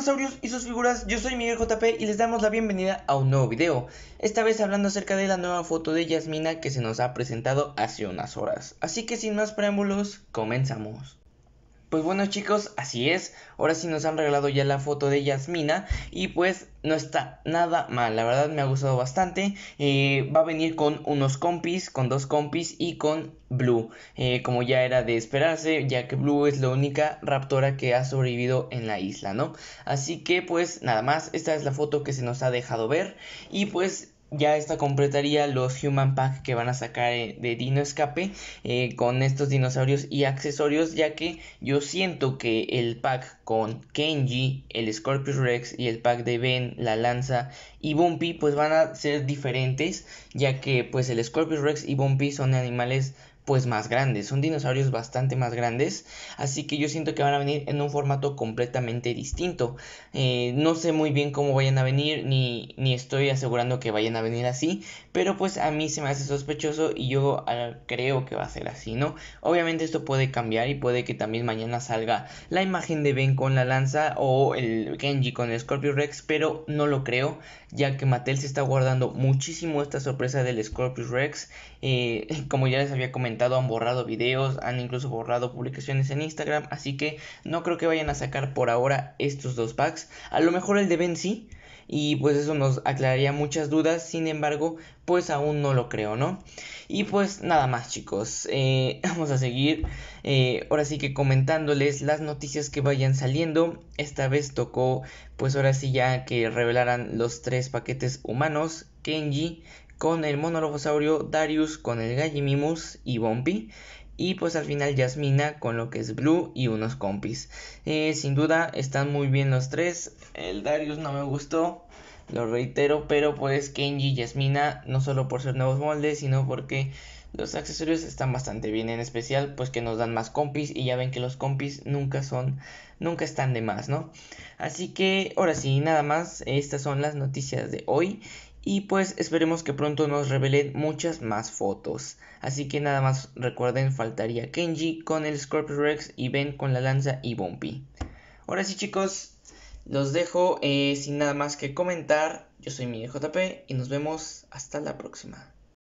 dinosaurios y sus figuras, yo soy Miguel JP y les damos la bienvenida a un nuevo video. Esta vez hablando acerca de la nueva foto de Yasmina que se nos ha presentado hace unas horas. Así que sin más preámbulos, comenzamos. Pues bueno chicos, así es. Ahora sí nos han regalado ya la foto de Yasmina. Y pues no está nada mal. La verdad me ha gustado bastante. Eh, va a venir con unos compis, con dos compis y con Blue. Eh, como ya era de esperarse, ya que Blue es la única raptora que ha sobrevivido en la isla, ¿no? Así que pues nada más, esta es la foto que se nos ha dejado ver. Y pues ya esta completaría los Human Pack que van a sacar eh, de Dino Escape eh, con estos dinosaurios y accesorios, ya que yo siento que el pack con Kenji, el Scorpius Rex y el pack de Ben, la lanza y Bumpy pues van a ser diferentes, ya que pues el Scorpius Rex y Bumpy son animales pues más grandes, son dinosaurios bastante más grandes, así que yo siento que van a venir en un formato completamente distinto. Eh, no sé muy bien cómo vayan a venir, ni, ni estoy asegurando que vayan a venir así, pero pues a mí se me hace sospechoso y yo ah, creo que va a ser así, ¿no? Obviamente esto puede cambiar y puede que también mañana salga la imagen de Ben con la lanza o el Genji con el Scorpio Rex, pero no lo creo, ya que Mattel se está guardando muchísimo esta sorpresa del Scorpio Rex, eh, como ya les había comentado han borrado videos, han incluso borrado publicaciones en Instagram, así que no creo que vayan a sacar por ahora estos dos packs. A lo mejor el de Ben sí, y pues eso nos aclararía muchas dudas, sin embargo, pues aún no lo creo, ¿no? Y pues nada más chicos, eh, vamos a seguir eh, ahora sí que comentándoles las noticias que vayan saliendo, esta vez tocó pues ahora sí ya que revelaran los tres paquetes humanos, Kenji, con el saurio Darius con el Gallimimus y Bompi. Y pues al final Yasmina con lo que es Blue y unos compis. Eh, sin duda están muy bien los tres. El Darius no me gustó, lo reitero, pero pues Kenji y Yasmina, no solo por ser nuevos moldes, sino porque los accesorios están bastante bien, en especial pues que nos dan más compis y ya ven que los compis nunca son, nunca están de más, ¿no? Así que ahora sí, nada más, estas son las noticias de hoy y pues esperemos que pronto nos revelen muchas más fotos. Así que nada más recuerden, faltaría Kenji con el Scorpio Rex y Ben con la lanza y Bumpy. Ahora sí chicos, los dejo eh, sin nada más que comentar. Yo soy mi JP y nos vemos hasta la próxima.